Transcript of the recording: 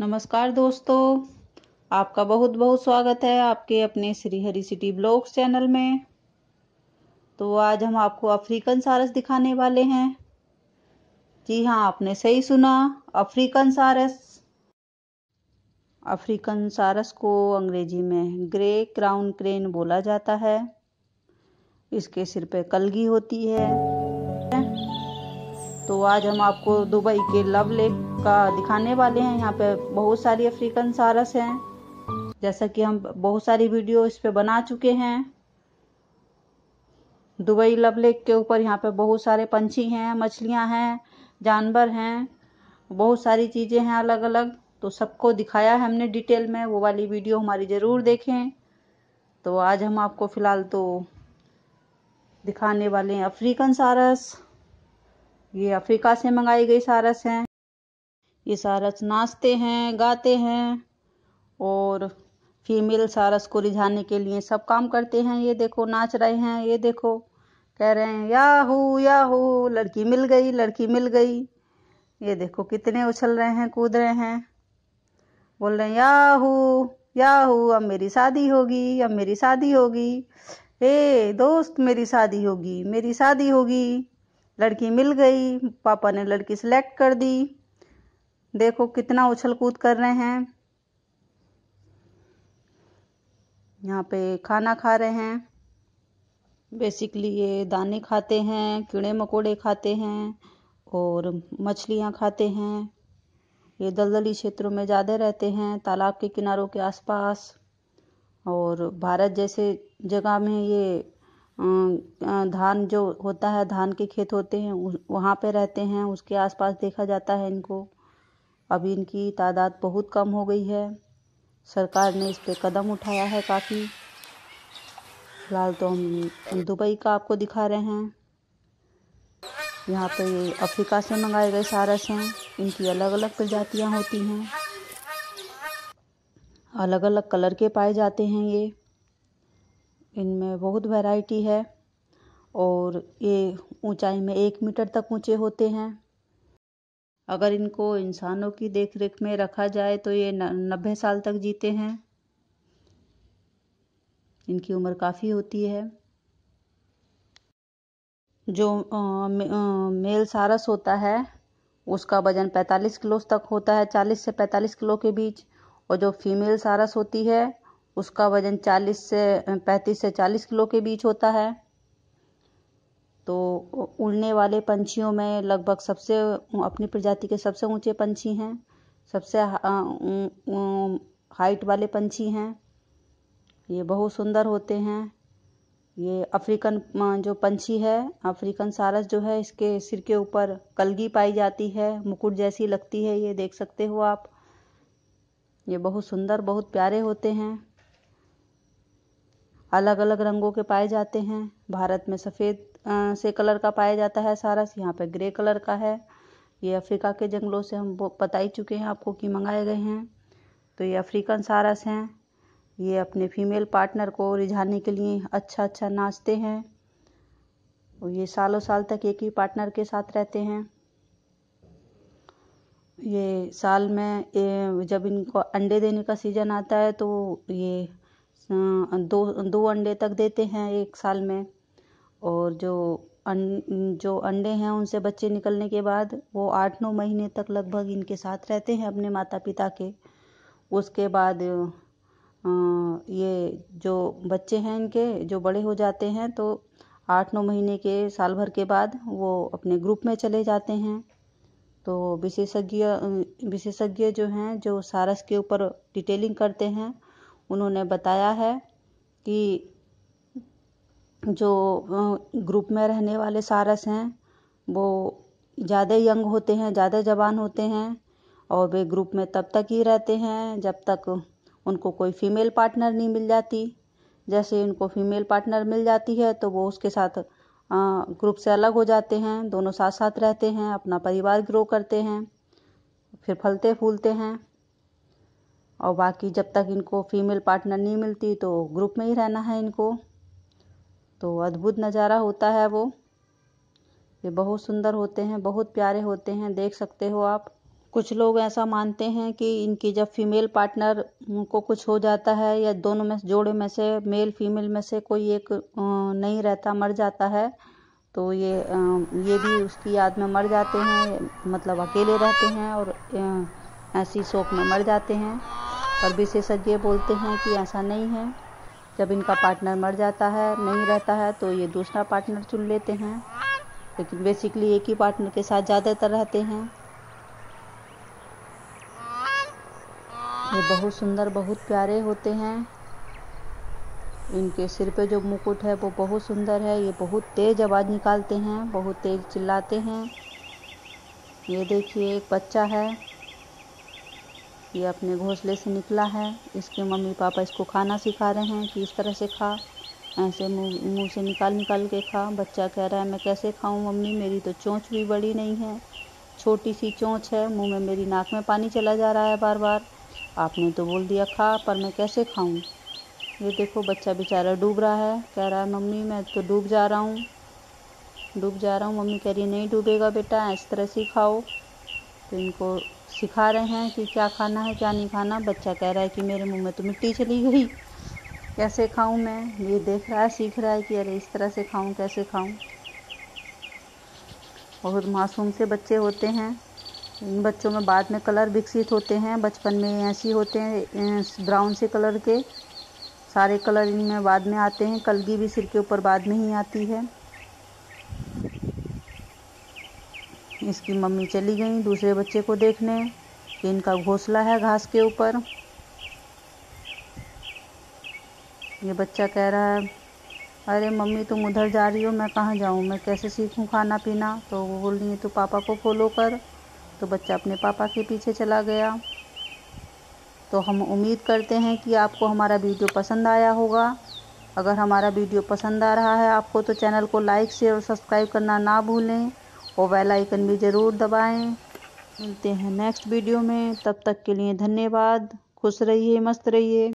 नमस्कार दोस्तों आपका बहुत बहुत स्वागत है आपके अपने Shri Hari city blogs channel में तो आज हम आपको अफ्रीकन सारस दिखाने वाले हैं जी हाँ आपने सही सुना अफ्रीकन सारस अफ्रीकन सारस को अंग्रेजी में ग्रे क्राउन क्रेन बोला जाता है इसके सिर पे कलगी होती है तो आज हम आपको दुबई के लव लेक का दिखाने वाले हैं यहाँ पे बहुत सारी अफ्रीकन सारस हैं जैसा कि हम बहुत सारी वीडियो इस पे बना चुके हैं दुबई लव लेक के ऊपर यहाँ पे बहुत सारे पंछी हैं मछलियाँ हैं जानवर हैं बहुत सारी चीज़ें हैं अलग अलग तो सबको दिखाया है हमने डिटेल में वो वाली वीडियो हमारी ज़रूर देखें तो आज हम आपको फ़िलहाल तो दिखाने वाले हैं अफ्रीकन सारस ये अफ्रीका से मंगाई गई सारस हैं ये सारस नाचते हैं गाते हैं और फीमेल सारस को रिझाने के लिए सब काम करते हैं ये देखो नाच रहे हैं ये देखो कह रहे हैं याहू याहू लड़की मिल गई लड़की मिल गई ये देखो कितने उछल रहे हैं कूद रहे हैं बोल रहे हैं याहू याहू अब मेरी शादी होगी अब मेरी शादी होगी हे दोस्त मेरी शादी होगी मेरी शादी होगी लड़की मिल गई पापा ने लड़की सिलेक्ट कर दी देखो कितना उछल कूद कर रहे हैं यहाँ पे खाना खा रहे हैं बेसिकली ये दाने खाते हैं कीड़े मकोड़े खाते हैं और मछलियाँ खाते हैं ये दलदली क्षेत्रों में ज़्यादा रहते हैं तालाब के किनारों के आसपास और भारत जैसे जगह में ये धान जो होता है धान के खेत होते हैं वहाँ पे रहते हैं उसके आसपास देखा जाता है इनको अब इनकी तादाद बहुत कम हो गई है सरकार ने इस पर कदम उठाया है काफ़ी फिलहाल तो हम दुबई का आपको दिखा रहे हैं यहाँ पे अफ्रीका से मंगाए गए सारस हैं इनकी अलग अलग प्रजातियाँ होती हैं अलग अलग कलर के पाए जाते हैं ये इनमें बहुत वैरायटी है और ये ऊंचाई में एक मीटर तक ऊंचे होते हैं अगर इनको इंसानों की देख रेख में रखा जाए तो ये नब्बे साल तक जीते हैं इनकी उम्र काफ़ी होती है जो आ, आ, मेल सारस होता है उसका वजन 45 किलो तक होता है 40 से 45 किलो के बीच और जो फीमेल सारस होती है उसका वजन 40 से 35 से 40 किलो के बीच होता है तो उड़ने वाले पंछियों में लगभग सबसे अपनी प्रजाति के सबसे ऊँचे पंछी हैं सबसे हाइट वाले पंछी हैं ये बहुत सुंदर होते हैं ये अफ्रीकन जो पंछी है अफ्रीकन सारस जो है इसके सिर के ऊपर कलगी पाई जाती है मुकुट जैसी लगती है ये देख सकते हो आप ये बहुत सुंदर बहुत प्यारे होते हैं अलग अलग रंगों के पाए जाते हैं भारत में सफ़ेद से कलर का पाया जाता है सारस यहाँ पर ग्रे कलर का है ये अफ्रीका के जंगलों से हम बता ही चुके हैं आपको कि मंगाए गए हैं तो ये अफ्रीकन सारस हैं ये अपने फीमेल पार्टनर को रिझाने के लिए अच्छा अच्छा नाचते हैं और ये सालों साल तक एक ही पार्टनर के साथ रहते हैं ये साल में ये जब इनको अंडे देने का सीज़न आता है तो ये दो दो अंडे तक देते हैं एक साल में और जो जो अंडे हैं उनसे बच्चे निकलने के बाद वो आठ नौ महीने तक लगभग इनके साथ रहते हैं अपने माता पिता के उसके बाद ये जो बच्चे हैं इनके जो बड़े हो जाते हैं तो आठ नौ महीने के साल भर के बाद वो अपने ग्रुप में चले जाते हैं तो विशेषज्ञ विशेषज्ञ जो हैं जो सारस के ऊपर डिटेलिंग करते हैं उन्होंने बताया है कि जो ग्रुप में रहने वाले सारस हैं वो ज़्यादा यंग होते हैं ज़्यादा जवान होते हैं और वे ग्रुप में तब तक ही रहते हैं जब तक उनको कोई फीमेल पार्टनर नहीं मिल जाती जैसे उनको फीमेल पार्टनर मिल जाती है तो वो उसके साथ ग्रुप से अलग हो जाते हैं दोनों साथ साथ रहते हैं अपना परिवार ग्रो करते हैं फिर फलते फूलते हैं और बाकी जब तक इनको फीमेल पार्टनर नहीं मिलती तो ग्रुप में ही रहना है इनको तो अद्भुत नज़ारा होता है वो ये बहुत सुंदर होते हैं बहुत प्यारे होते हैं देख सकते हो आप कुछ लोग ऐसा मानते हैं कि इनकी जब फीमेल पार्टनर को कुछ हो जाता है या दोनों में जोड़े में से मेल फीमेल में से कोई एक नहीं रहता मर जाता है तो ये ये भी उसकी याद में मर जाते हैं मतलब अकेले रहते हैं और ऐसी शोक में मर जाते हैं पर विशेषज्ञ बोलते हैं कि ऐसा नहीं है जब इनका पार्टनर मर जाता है नहीं रहता है तो ये दूसरा पार्टनर चुन लेते हैं लेकिन बेसिकली एक ही पार्टनर के साथ ज़्यादातर रहते हैं ये बहुत सुंदर बहुत प्यारे होते हैं इनके सिर पे जो मुकुट है वो बहुत सुंदर है ये बहुत तेज़ आवाज़ निकालते हैं बहुत तेज़ चिल्लाते हैं ये देखिए एक बच्चा है ये अपने घोंसले से निकला है इसके मम्मी पापा इसको खाना सिखा रहे हैं कि इस तरह से खा ऐसे मुंह से निकाल निकाल के खा बच्चा कह रहा है मैं कैसे खाऊं मम्मी मेरी तो चोंच भी बड़ी नहीं है छोटी सी चोंच है मुंह में मेरी नाक में पानी चला जा रहा है बार बार आपने तो बोल दिया खा पर मैं कैसे खाऊं ये देखो बच्चा बेचारा डूब रहा है कह रहा है मम्मी मैं तो डूब जा रहा हूँ डूब जा रहा हूँ मम्मी कह रही नहीं डूबेगा बेटा इस तरह से खाओ तो इनको सिखा रहे हैं कि क्या खाना है क्या नहीं खाना बच्चा कह रहा है कि मेरे मुंह में तो मिट्टी चली गई कैसे खाऊं मैं ये देख रहा है सीख रहा है कि अरे इस तरह से खाऊं कैसे खाऊं बहुत मासूम से बच्चे होते हैं इन बच्चों में बाद में कलर विकसित होते हैं बचपन में ऐसी होते हैं ब्राउन से कलर के सारे कलर इनमें बाद में आते हैं कलगी भी सिर के ऊपर बाद में ही आती है इसकी मम्मी चली गई दूसरे बच्चे को देखने कि इनका घोंसला है घास के ऊपर ये बच्चा कह रहा है अरे मम्मी तुम उधर जा रही हो मैं कहाँ जाऊँ मैं कैसे सीखूँ खाना पीना तो वो बोल रही है तो पापा को फॉलो कर तो बच्चा अपने पापा के पीछे चला गया तो हम उम्मीद करते हैं कि आपको हमारा वीडियो पसंद आया होगा अगर हमारा वीडियो पसंद आ रहा है आपको तो चैनल को लाइक शेयर और सब्सक्राइब करना ना भूलें वो बेल आइकन भी ज़रूर दबाएं मिलते हैं नेक्स्ट वीडियो में तब तक के लिए धन्यवाद खुश रहिए मस्त रहिए